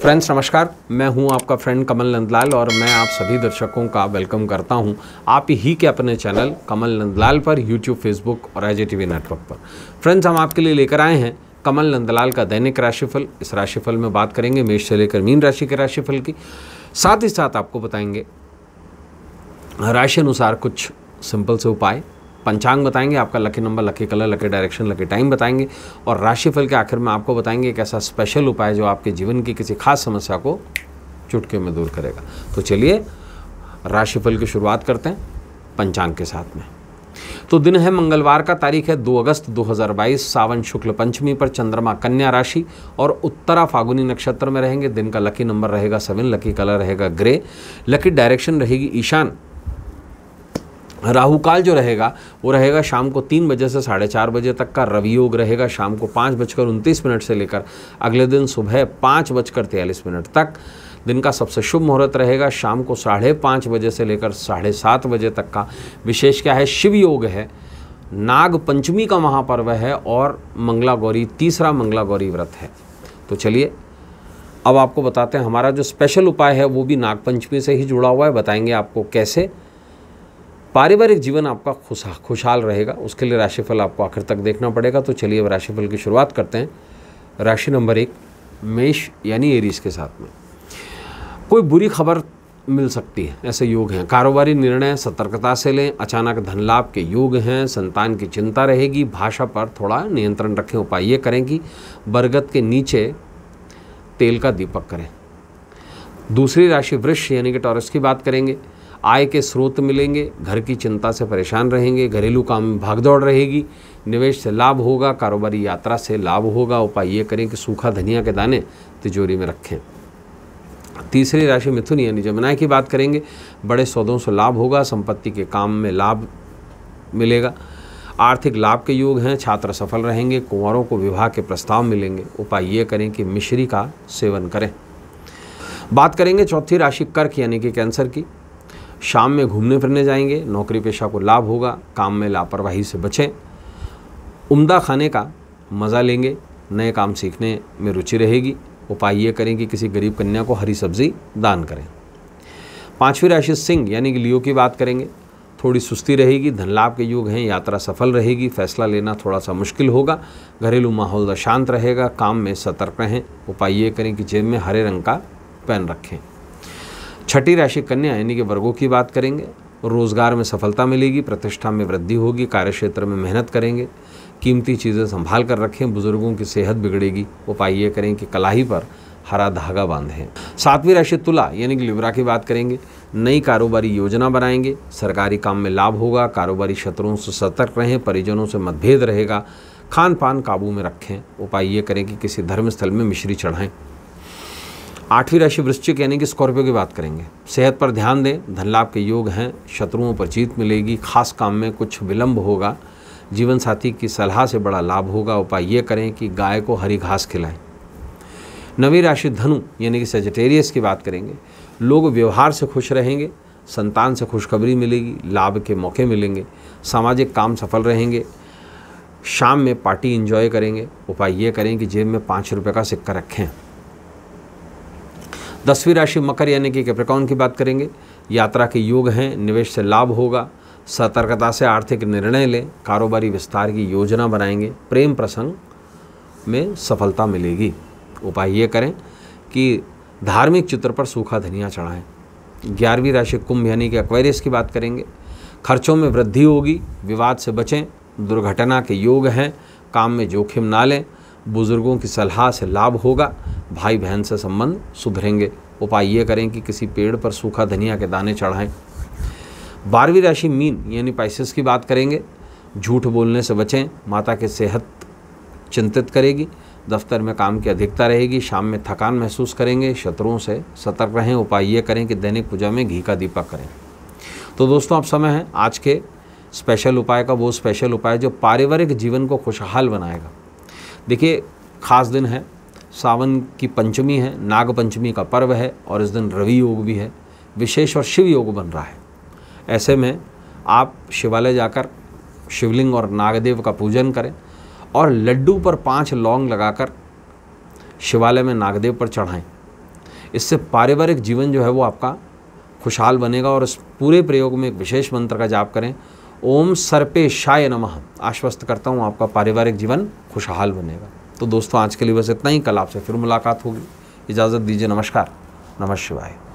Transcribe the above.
friends नमस्कार मैं हूं आपका फ्रेंड कमल नंदलाल और मैं आप सभी दर्शकों का वेलकम करता हूं आप ही के अपने चैनल कमल नंदलाल पर यूट्यूब फेसबुक और आई टीवी नेटवर्क पर फ्रेंड्स हम आपके लिए लेकर आए हैं कमल नंदलाल का दैनिक राशिफल इस राशिफल में बात करेंगे मेष से लेकर मीन राशि के राशिफल की साथ ही साथ आपको बताएंगे राशि अनुसार कुछ सिंपल से उपाय पंचांग बताएंगे आपका lucky number lucky colour lucky direction lucky time बताएंगे और राशिफल के आखिर में आपको बताएंगे एक ऐसा स्पेशल उपाय जो आपके जीवन की किसी खास समस्या को चुटके में दूर करेगा तो चलिए राशिफल की शुरुआत करते हैं पंचांग के साथ में तो दिन है मंगलवार का तारीख है 2 अगस्त 2022 सावन शुक्ल पंचमी पर चंद्रमा कन्या राशि और उत्तरा फागुनी नक्षत्र में रहेंगे दिन का लकी नंबर रहेगा सेवन लकी कलर रहेगा ग्रे लकी डायरेक्शन रहेगी ईशान राहु काल जो रहेगा वो रहेगा शाम को तीन बजे से साढ़े चार बजे तक का रवि योग रहेगा शाम को पाँच बजकर उनतीस मिनट से लेकर अगले दिन सुबह पाँच बजकर तेयलिस मिनट तक दिन का सबसे शुभ मुहूर्त रहेगा शाम को साढ़े पाँच बजे से लेकर साढ़े सात बजे तक का विशेष क्या है शिव योग है नाग पंचमी का महापर्व है और मंगला गौरी तीसरा मंगला गौरी व्रत है तो चलिए अब आपको बताते हैं हमारा जो स्पेशल उपाय है वो भी नागपंचमी से ही जुड़ा हुआ है बताएंगे आपको कैसे पारिवारिक जीवन आपका खुशा खुशहाल रहेगा उसके लिए राशिफल आपको आखिर तक देखना पड़ेगा तो चलिए अब राशिफल की शुरुआत करते हैं राशि नंबर एक मेष यानी एरीज के साथ में कोई बुरी खबर मिल सकती है ऐसे योग हैं कारोबारी निर्णय सतर्कता से लें अचानक धन लाभ के योग हैं संतान की चिंता रहेगी भाषा पर थोड़ा नियंत्रण रखें उपाय ये करें कि बरगद के नीचे तेल का दीपक करें दूसरी राशि वृक्ष यानी कि टॉरस की बात करेंगे आय के स्रोत मिलेंगे घर की चिंता से परेशान रहेंगे घरेलू काम में भागदौड़ रहेगी निवेश से लाभ होगा कारोबारी यात्रा से लाभ होगा उपाय ये करें कि सूखा धनिया के दाने तिजोरी में रखें तीसरी राशि मिथुन यानी जमुनाय की बात करेंगे बड़े सौदों से लाभ होगा संपत्ति के काम में लाभ मिलेगा आर्थिक लाभ के योग हैं छात्र सफल रहेंगे कुंवरों को विवाह के प्रस्ताव मिलेंगे उपाय ये करें कि मिश्री का सेवन करें बात करेंगे चौथी राशि कर्क यानी कि कैंसर की शाम में घूमने फिरने जाएंगे नौकरी पेशा को लाभ होगा काम में लापरवाही से बचें उम्दा खाने का मज़ा लेंगे नए काम सीखने में रुचि रहेगी उपाय ये करें कि किसी गरीब कन्या को हरी सब्जी दान करें पांचवी राशि सिंह यानी कि लियो की बात करेंगे थोड़ी सुस्ती रहेगी धन लाभ के योग हैं यात्रा सफल रहेगी फैसला लेना थोड़ा सा मुश्किल होगा घरेलू माहौल शांत रहेगा काम में सतर्क रहें उपाय ये करें कि जेब में हरे रंग का पेन रखें छठी राशि कन्या यानी कि वर्गों की बात करेंगे रोजगार में सफलता मिलेगी प्रतिष्ठा में वृद्धि होगी कार्यक्षेत्र में मेहनत करेंगे कीमती चीज़ें संभाल कर रखें बुजुर्गों की सेहत बिगड़ेगी उपाय ये करें कि कलाही पर हरा धागा बांधें सातवीं राशि तुला यानी कि लिब्रा की बात करेंगे नई कारोबारी योजना बनाएंगे सरकारी काम में लाभ होगा कारोबारी क्षेत्रों से सतर्क रहें परिजनों से मतभेद रहेगा खान पान काबू में रखें उपाय ये करें कि किसी धर्मस्थल में मिश्री चढ़ाएं आठवीं राशि वृश्चिक यानी कि स्कॉर्पियो की बात करेंगे सेहत पर ध्यान दें धन लाभ के योग हैं शत्रुओं पर जीत मिलेगी खास काम में कुछ विलंब होगा जीवन साथी की सलाह से बड़ा लाभ होगा उपाय ये करें कि गाय को हरी घास खिलाएं नवी राशि धनु यानी कि सेजिटेरियस की बात करेंगे लोग व्यवहार से खुश रहेंगे संतान से खुशखबरी मिलेगी लाभ के मौके मिलेंगे सामाजिक काम सफल रहेंगे शाम में पार्टी इंजॉय करेंगे उपाय ये करें कि जेब में पाँच रुपये का सिक्का रखें दसवीं राशि मकर यानी कि कैप्रिकॉन की बात करेंगे यात्रा के योग हैं निवेश से लाभ होगा सतर्कता से आर्थिक निर्णय लें कारोबारी विस्तार की योजना बनाएंगे प्रेम प्रसंग में सफलता मिलेगी उपाय ये करें कि धार्मिक चित्र पर सूखा धनिया चढ़ाएं ग्यारहवीं राशि कुंभ यानी कि अक्वेरियस की बात करेंगे खर्चों में वृद्धि होगी विवाद से बचें दुर्घटना के योग हैं काम में जोखिम ना लें बुज़ुर्गों की सलाह से लाभ होगा भाई बहन से संबंध सुधरेंगे उपाय ये करें कि किसी पेड़ पर सूखा धनिया के दाने चढ़ाएं बारहवीं राशि मीन यानी पाइसिस की बात करेंगे झूठ बोलने से बचें माता की सेहत चिंतित करेगी दफ्तर में काम की अधिकता रहेगी शाम में थकान महसूस करेंगे शत्रुओं से सतर्क रहें उपाय ये करें कि दैनिक पूजा में घी का दीपक करें तो दोस्तों अब समय है आज के स्पेशल उपाय का वो स्पेशल उपाय जो पारिवारिक जीवन को खुशहाल बनाएगा देखिए खास दिन है सावन की पंचमी है नाग पंचमी का पर्व है और इस दिन रवि योग भी है विशेष और शिव योग बन रहा है ऐसे में आप शिवालय जाकर शिवलिंग और नागदेव का पूजन करें और लड्डू पर पांच लौंग लगाकर शिवालय में नागदेव पर चढ़ाएं इससे पारिवारिक जीवन जो है वो आपका खुशहाल बनेगा और इस पूरे प्रयोग में एक विशेष मंत्र का जाप करें ओम सर्पे शाय नमः आश्वस्त करता हूँ आपका पारिवारिक जीवन खुशहाल बनेगा तो दोस्तों आज के लिए बस इतना ही कल आपसे फिर मुलाकात होगी इजाज़त दीजिए नमस्कार नमः शिवाय